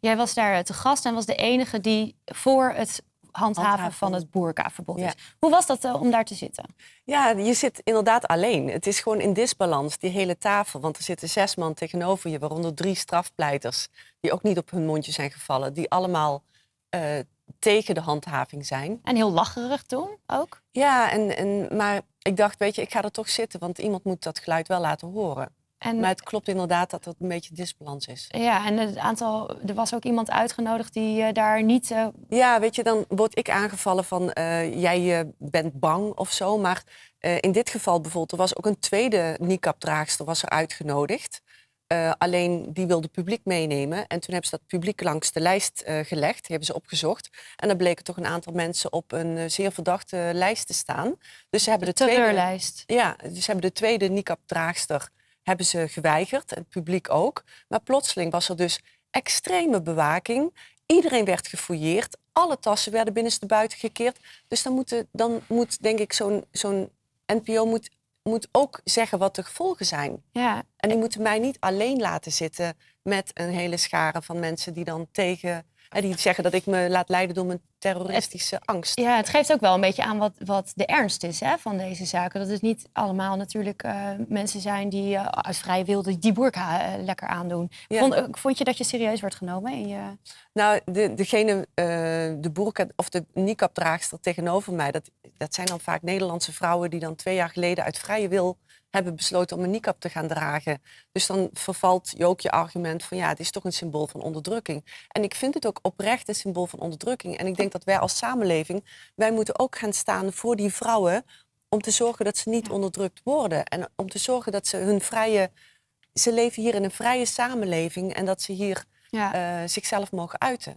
Jij was daar eh, te gast en was de enige die voor het handhaven, van het boerkaverbod is. Hoe was dat eh, om daar te zitten? Ja, je zit inderdaad alleen. Het is gewoon in disbalans, die hele tafel. Want er zitten zes man tegenover je, waaronder drie strafpleiters... die ook niet op hun mondje zijn gevallen, die allemaal... Eh, tegen de handhaving zijn. En heel lacherig toen ook? Ja, en, en, maar ik dacht, weet je, ik ga er toch zitten, want iemand moet dat geluid wel laten horen maar het klopt inderdaad dat dat een beetje disbalans is. Ja, en het aantal, er was ook iemand uitgenodigd die eh, daar niet. Eh, ja, weet je, dan word ik aangevallen van eh, jij bent bang of zo. Maar in dit geval bijvoorbeeld, er was ook een tweede nicap draagster was er uitgenodigd. alleen die wilde publiek meenemen. En toen hebben ze dat publiek langs de lijst gelegd. Die hebben ze opgezocht. En dan bleken toch een aantal mensen op een zeer verdachte lijst te staan. Dus ze hebben de, tweede. tweede. Ja, dus ze hebben de tweede nicap draagster hebben ze geweigerd, het publiek ook. Maar plotseling was er dus extreme bewaking. Iedereen werd gefouilleerd. Alle tassen werden binnenstebuiten gekeerd. Dus dan, moet, dan moet denk ik, zo'n zo'n NPO moet, moet ook zeggen wat de gevolgen zijn. Ja. En die moeten mij niet alleen laten zitten met een hele schare van mensen die dan tegen. die zeggen dat ik me laat leiden door mijn terroristische angst. Ja, het geeft ook wel een beetje aan wat, wat de ernst is hè, van deze zaken. Dat het niet allemaal natuurlijk eh, mensen zijn die uit eh, vrije wil die burka eh, lekker aandoen. Vond, vond, je dat je serieus wordt genomen? In je... Nou, de, degene, de burka of de niqab-draagster tegenover mij... Dat, dat zijn dan vaak Nederlandse vrouwen die dan twee jaar geleden uit vrije wil hebben besloten om een niqab te gaan dragen. Dus dan vervalt je ook je argument van ja, het is toch een symbool van onderdrukking. En ik vind het ook oprecht een symbool van onderdrukking. En ik denk dat wij als samenleving, wij moeten ook gaan staan voor die vrouwen om te zorgen dat ze niet onderdrukt worden. En om te zorgen dat ze hun vrije. Ze leven hier in een vrije samenleving en dat ze hier eh, zichzelf mogen uiten.